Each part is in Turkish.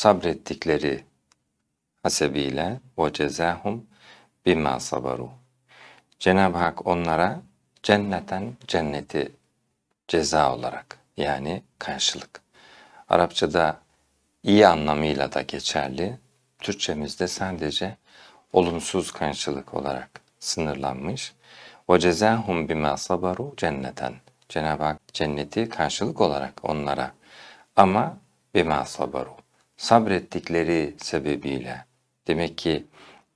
sabrettikleri hasebiyle ve cezahum bimma sabaru. Cenab-ı Hak onlara cenneten cenneti ceza olarak yani karşılık. Arapçada iyi anlamıyla da geçerli. Türkçemizde sadece olumsuz karşılık olarak sınırlanmış. Ve cezahum bima sabaru cenneten. Cenab-ı Hak cenneti karşılık olarak onlara ama bima sabaru sabrettikleri sebebiyle. Demek ki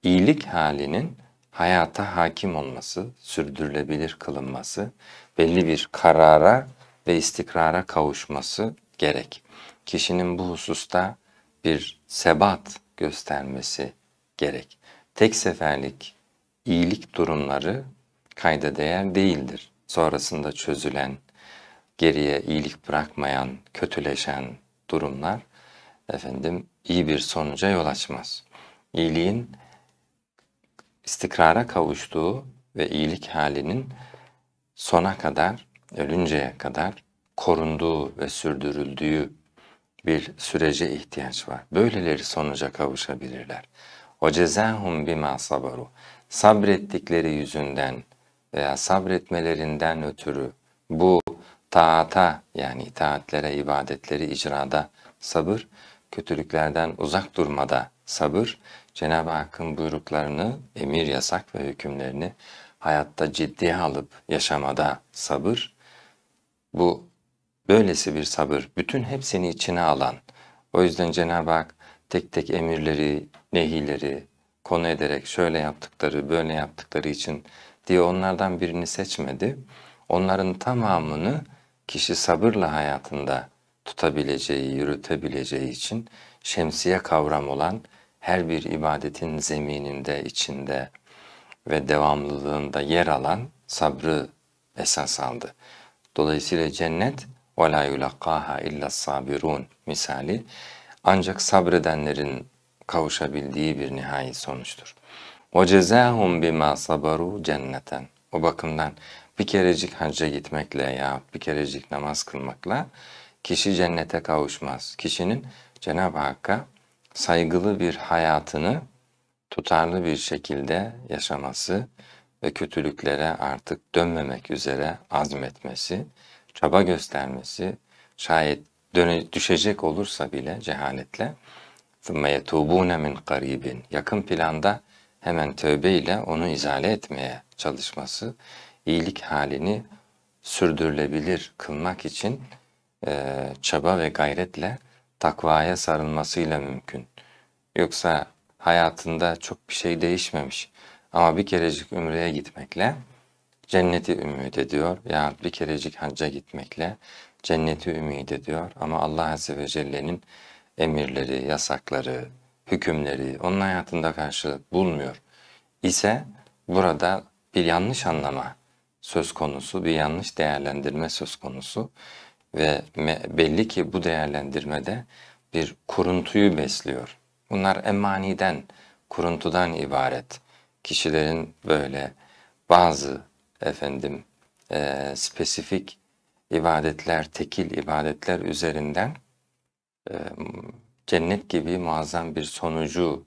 iyilik halinin hayata hakim olması, sürdürülebilir kılınması, belli bir karara ve istikrara kavuşması gerek. Kişinin bu hususta bir sebat göstermesi gerek. Tek seferlik iyilik durumları kayda değer değildir. Sonrasında çözülen, geriye iyilik bırakmayan, kötüleşen durumlar efendim iyi bir sonuca yol açmaz. İyiliğin istikrara kavuştuğu ve iyilik halinin sona kadar, ölünceye kadar korunduğu ve sürdürüldüğü bir sürece ihtiyaç var. Böyleleri sonuca kavuşabilirler. O cezahum bima sabaru. Sabrettikleri yüzünden veya sabretmelerinden ötürü bu taata yani itaatlere, ibadetleri icrada sabır kötülüklerden uzak durmada sabır, Cenab-ı Hakk'ın buyruklarını, emir, yasak ve hükümlerini hayatta ciddiye alıp yaşamada sabır, bu böylesi bir sabır, bütün hepsini içine alan, o yüzden Cenab-ı Hak tek tek emirleri, nehileri konu ederek şöyle yaptıkları, böyle yaptıkları için diye onlardan birini seçmedi. Onların tamamını kişi sabırla hayatında tutabileceği, yürütebileceği için şemsiye kavram olan her bir ibadetin zemininde, içinde ve devamlılığında yer alan sabrı esas aldı. Dolayısıyla cennet وَلَا يُلَقَّاهَا اِلَّا sabirun misali ancak sabredenlerin kavuşabildiği bir nihai sonuçtur. وَجَزَاهُمْ بِمَا sabaru cenneten. O bakımdan bir kerecik hacca gitmekle ya bir kerecik namaz kılmakla kişi cennete kavuşmaz. Kişinin Cenab-ı Hakk'a saygılı bir hayatını tutarlı bir şekilde yaşaması ve kötülüklere artık dönmemek üzere azmetmesi, çaba göstermesi, şayet döne, düşecek olursa bile cehaletle ثُمَّ يَتُوبُونَ مِنْ قَرِيبٍ Yakın planda hemen tövbe ile onu izale etmeye çalışması, iyilik halini sürdürülebilir kılmak için e, çaba ve gayretle takvaya sarılmasıyla mümkün. Yoksa hayatında çok bir şey değişmemiş ama bir kerecik ümreye gitmekle cenneti ümit ediyor ya bir kerecik hacca gitmekle cenneti ümit ediyor ama Allah Azze ve Celle'nin emirleri, yasakları, hükümleri onun hayatında karşılık bulmuyor ise burada bir yanlış anlama söz konusu, bir yanlış değerlendirme söz konusu ve belli ki bu değerlendirmede bir kuruntuyu besliyor. Bunlar emaniden, kuruntudan ibaret. Kişilerin böyle bazı efendim e, spesifik ibadetler, tekil ibadetler üzerinden e, cennet gibi muazzam bir sonucu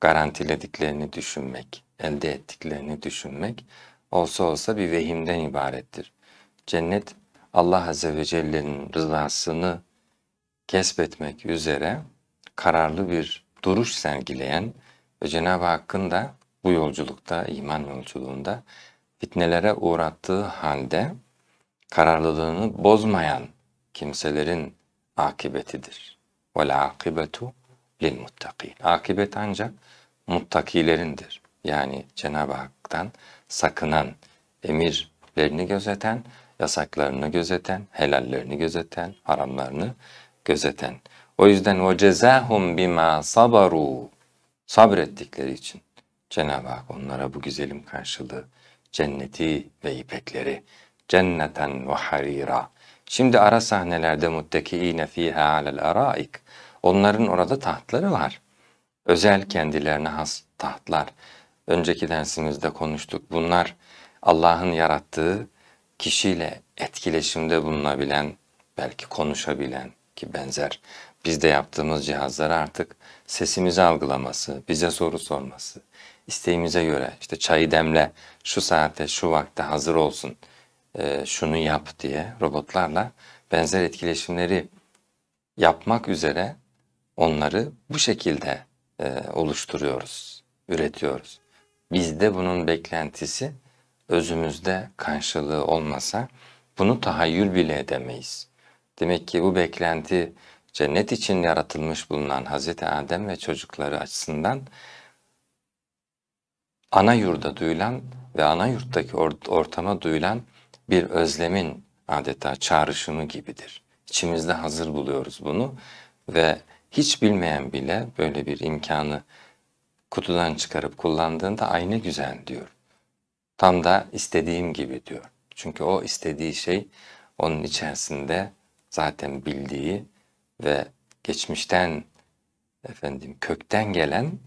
garantilediklerini düşünmek, elde ettiklerini düşünmek olsa olsa bir vehimden ibarettir. Cennet Allah Azze ve Celle'nin rızasını kesbetmek üzere kararlı bir duruş sergileyen ve Cenab-ı Hakk'ın da bu yolculukta, iman yolculuğunda fitnelere uğrattığı halde kararlılığını bozmayan kimselerin akıbetidir. Vel akibetu lil muttaki. Akibet ancak muttakilerindir. Yani Cenab-ı Hak'tan sakınan, emirlerini gözeten yasaklarını gözeten, helallerini gözeten, haramlarını gözeten. O yüzden o cezahum bima sabaru sabrettikleri için Cenab-ı Hak onlara bu güzelim karşılığı cenneti ve ipekleri cenneten ve harira. Şimdi ara sahnelerde muttekiine fiha alel araik. Onların orada tahtları var. Özel kendilerine has tahtlar. Önceki dersimizde konuştuk. Bunlar Allah'ın yarattığı kişiyle etkileşimde bulunabilen, belki konuşabilen ki benzer bizde yaptığımız cihazlar artık sesimizi algılaması, bize soru sorması, isteğimize göre işte çayı demle, şu saate, şu vakte hazır olsun, e, şunu yap diye robotlarla benzer etkileşimleri yapmak üzere onları bu şekilde e, oluşturuyoruz, üretiyoruz. Bizde bunun beklentisi özümüzde karşılığı olmasa bunu tahayyül bile edemeyiz. Demek ki bu beklenti cennet için yaratılmış bulunan Hazreti Adem ve çocukları açısından ana yurda duyulan ve ana yurttaki ortama duyulan bir özlemin adeta çağrışımı gibidir. İçimizde hazır buluyoruz bunu ve hiç bilmeyen bile böyle bir imkanı kutudan çıkarıp kullandığında aynı güzel diyor. Tam da istediğim gibi diyor. Çünkü o istediği şey onun içerisinde zaten bildiği ve geçmişten efendim kökten gelen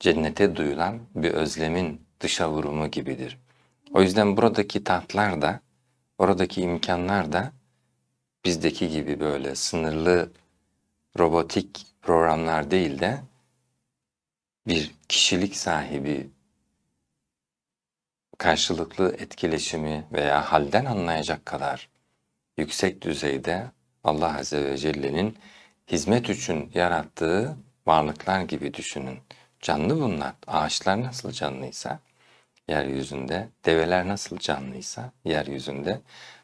cennete duyulan bir özlemin dışa vurumu gibidir. O yüzden buradaki tatlar da, oradaki imkanlar da bizdeki gibi böyle sınırlı robotik programlar değil de bir kişilik sahibi karşılıklı etkileşimi veya halden anlayacak kadar yüksek düzeyde Allah Azze ve Celle'nin hizmet için yarattığı varlıklar gibi düşünün. Canlı bunlar. Ağaçlar nasıl canlıysa yeryüzünde, develer nasıl canlıysa yeryüzünde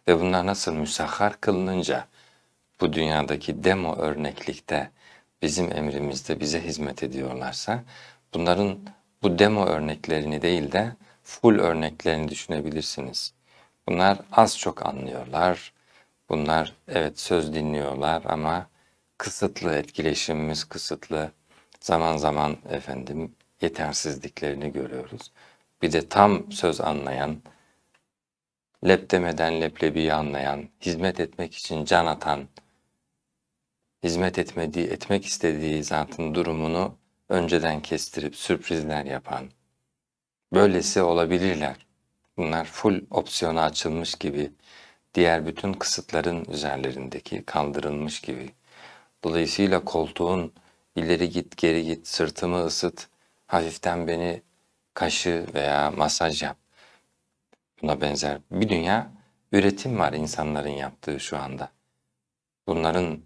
ve bunlar nasıl müsahhar kılınınca bu dünyadaki demo örneklikte bizim emrimizde bize hizmet ediyorlarsa bunların bu demo örneklerini değil de full örneklerini düşünebilirsiniz. Bunlar az çok anlıyorlar. Bunlar evet söz dinliyorlar ama kısıtlı etkileşimimiz kısıtlı. Zaman zaman efendim yetersizliklerini görüyoruz. Bir de tam söz anlayan, lep demeden leblebiyi anlayan, hizmet etmek için can atan, hizmet etmediği, etmek istediği zatın durumunu önceden kestirip sürprizler yapan, Böylesi olabilirler. Bunlar full opsiyona açılmış gibi, diğer bütün kısıtların üzerlerindeki kandırılmış gibi. Dolayısıyla koltuğun ileri git geri git sırtımı ısıt, hafiften beni kaşı veya masaj yap. Buna benzer bir dünya üretim var insanların yaptığı şu anda. Bunların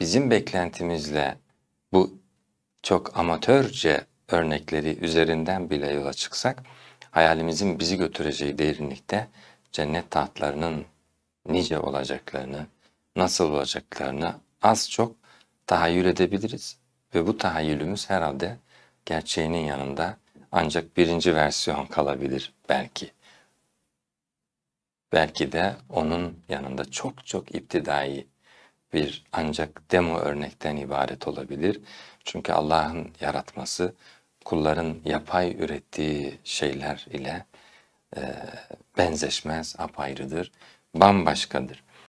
bizim beklentimizle bu çok amatörce örnekleri üzerinden bile yola çıksak, hayalimizin bizi götüreceği derinlikte cennet tahtlarının nice olacaklarını, nasıl olacaklarını az çok tahayyül edebiliriz. Ve bu tahayyülümüz herhalde gerçeğinin yanında ancak birinci versiyon kalabilir belki. Belki de onun yanında çok çok iptidai bir ancak demo örnekten ibaret olabilir. Çünkü Allah'ın yaratması kulların yapay ürettiği şeyler ile e, benzeşmez, apayrıdır, bambaşkadır.